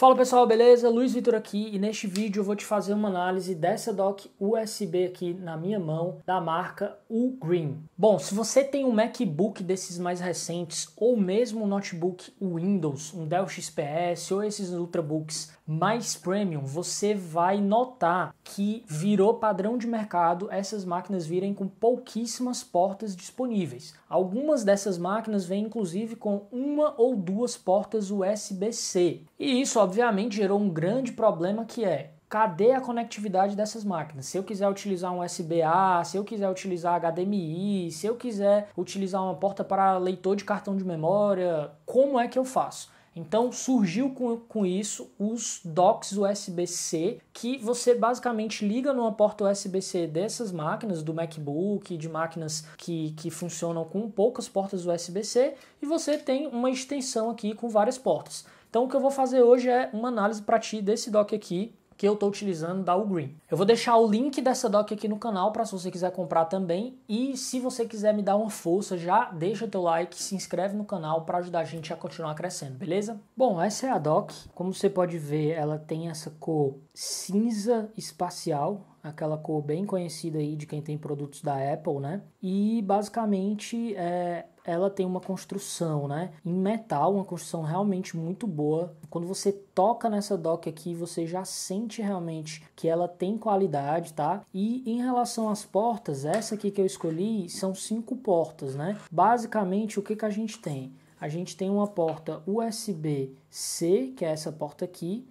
Fala pessoal, beleza? Luiz Vitor aqui e neste vídeo eu vou te fazer uma análise dessa dock USB aqui na minha mão da marca U-Green. Bom, se você tem um MacBook desses mais recentes ou mesmo um notebook Windows, um Dell XPS ou esses Ultrabooks mais premium, você vai notar que virou padrão de mercado essas máquinas virem com pouquíssimas portas disponíveis. Algumas dessas máquinas vêm inclusive com uma ou duas portas USB-C. E isso, obviamente, gerou um grande problema que é cadê a conectividade dessas máquinas? Se eu quiser utilizar um USB-A, se eu quiser utilizar HDMI, se eu quiser utilizar uma porta para leitor de cartão de memória, como é que eu faço? Então surgiu com, com isso os docks USB-C, que você basicamente liga numa porta USB-C dessas máquinas, do MacBook, de máquinas que, que funcionam com poucas portas USB-C, e você tem uma extensão aqui com várias portas. Então o que eu vou fazer hoje é uma análise para ti desse dock aqui, que eu estou utilizando da Ugreen. Eu vou deixar o link dessa doc aqui no canal para se você quiser comprar também e se você quiser me dar uma força já deixa teu like, se inscreve no canal para ajudar a gente a continuar crescendo, beleza? Bom, essa é a doc. Como você pode ver, ela tem essa cor cinza espacial, aquela cor bem conhecida aí de quem tem produtos da Apple, né? E basicamente é, ela tem uma construção, né? Em metal, uma construção realmente muito boa. Quando você toca nessa dock aqui, você já sente realmente que ela tem qualidade, tá? E em relação às portas, essa aqui que eu escolhi são cinco portas, né? Basicamente, o que, que a gente tem? A gente tem uma porta USB-C, que é essa porta aqui,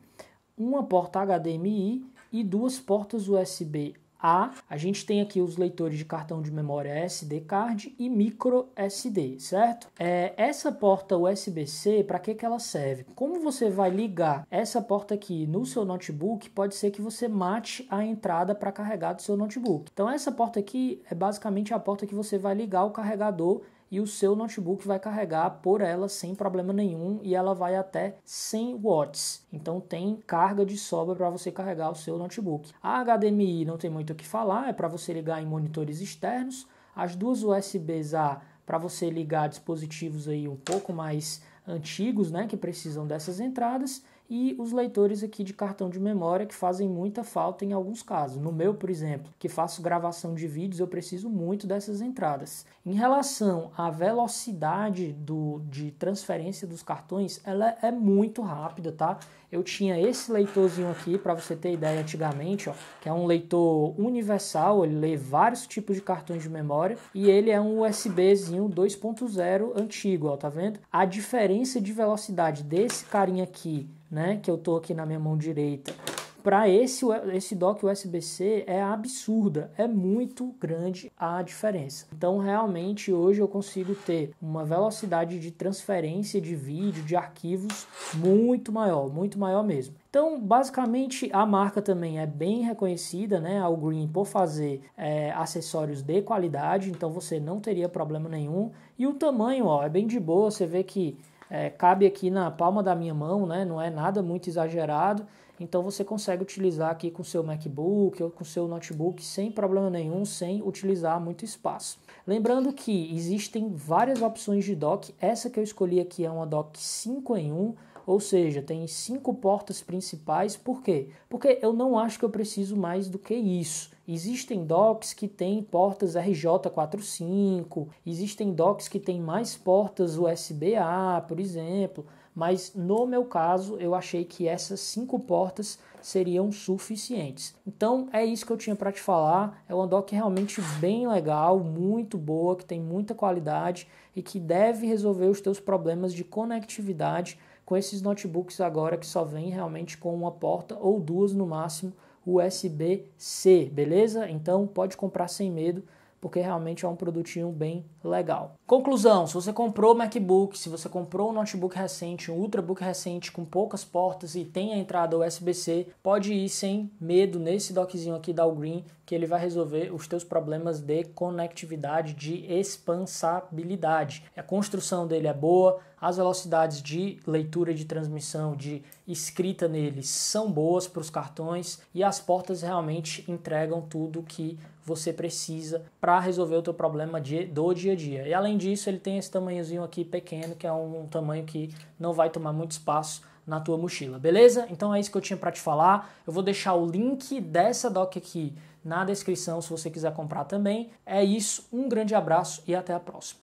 uma porta HDMI e duas portas USB A. A gente tem aqui os leitores de cartão de memória SD card e micro SD, certo? É, essa porta USB-C, para que, que ela serve? Como você vai ligar essa porta aqui no seu notebook, pode ser que você mate a entrada para carregar do seu notebook. Então essa porta aqui é basicamente a porta que você vai ligar o carregador e o seu notebook vai carregar por ela sem problema nenhum e ela vai até 100 watts. Então tem carga de sobra para você carregar o seu notebook. A HDMI não tem muito o que falar, é para você ligar em monitores externos. As duas USBs A para você ligar dispositivos aí um pouco mais antigos, né, que precisam dessas entradas e os leitores aqui de cartão de memória que fazem muita falta em alguns casos. No meu, por exemplo, que faço gravação de vídeos, eu preciso muito dessas entradas. Em relação à velocidade do, de transferência dos cartões, ela é muito rápida, tá? Eu tinha esse leitorzinho aqui, para você ter ideia, antigamente, ó, que é um leitor universal, ele lê vários tipos de cartões de memória e ele é um USBzinho 2.0 antigo, ó, tá vendo? A diferença de velocidade desse carinha aqui né, que eu tô aqui na minha mão direita, para esse, esse dock USB-C é absurda, é muito grande a diferença. Então, realmente, hoje eu consigo ter uma velocidade de transferência de vídeo, de arquivos, muito maior, muito maior mesmo. Então, basicamente, a marca também é bem reconhecida, né? A Green por fazer é, acessórios de qualidade, então você não teria problema nenhum. E o tamanho, ó, é bem de boa, você vê que é, cabe aqui na palma da minha mão, né? Não é nada muito exagerado. Então você consegue utilizar aqui com seu MacBook ou com seu notebook sem problema nenhum, sem utilizar muito espaço. Lembrando que existem várias opções de dock. Essa que eu escolhi aqui é uma dock 5 em 1. Ou seja, tem cinco portas principais, por quê? Porque eu não acho que eu preciso mais do que isso. Existem docs que têm portas RJ45, existem docs que têm mais portas USB-A, por exemplo, mas no meu caso eu achei que essas cinco portas seriam suficientes. Então é isso que eu tinha para te falar. É uma dock realmente bem legal, muito boa, que tem muita qualidade e que deve resolver os teus problemas de conectividade com esses notebooks agora que só vem realmente com uma porta ou duas no máximo USB-C, beleza? Então pode comprar sem medo porque realmente é um produtinho bem legal. Conclusão: se você comprou o MacBook, se você comprou um notebook recente, um Ultrabook recente com poucas portas e tem a entrada USB-C, pode ir sem medo nesse dockzinho aqui da Green que ele vai resolver os teus problemas de conectividade, de expansabilidade. A construção dele é boa, as velocidades de leitura e de transmissão de escrita neles são boas para os cartões e as portas realmente entregam tudo que você precisa para resolver o teu problema de, do dia a dia. E além disso, ele tem esse tamanhozinho aqui pequeno, que é um, um tamanho que não vai tomar muito espaço na tua mochila, beleza? Então é isso que eu tinha para te falar. Eu vou deixar o link dessa doc aqui na descrição se você quiser comprar também. É isso, um grande abraço e até a próxima.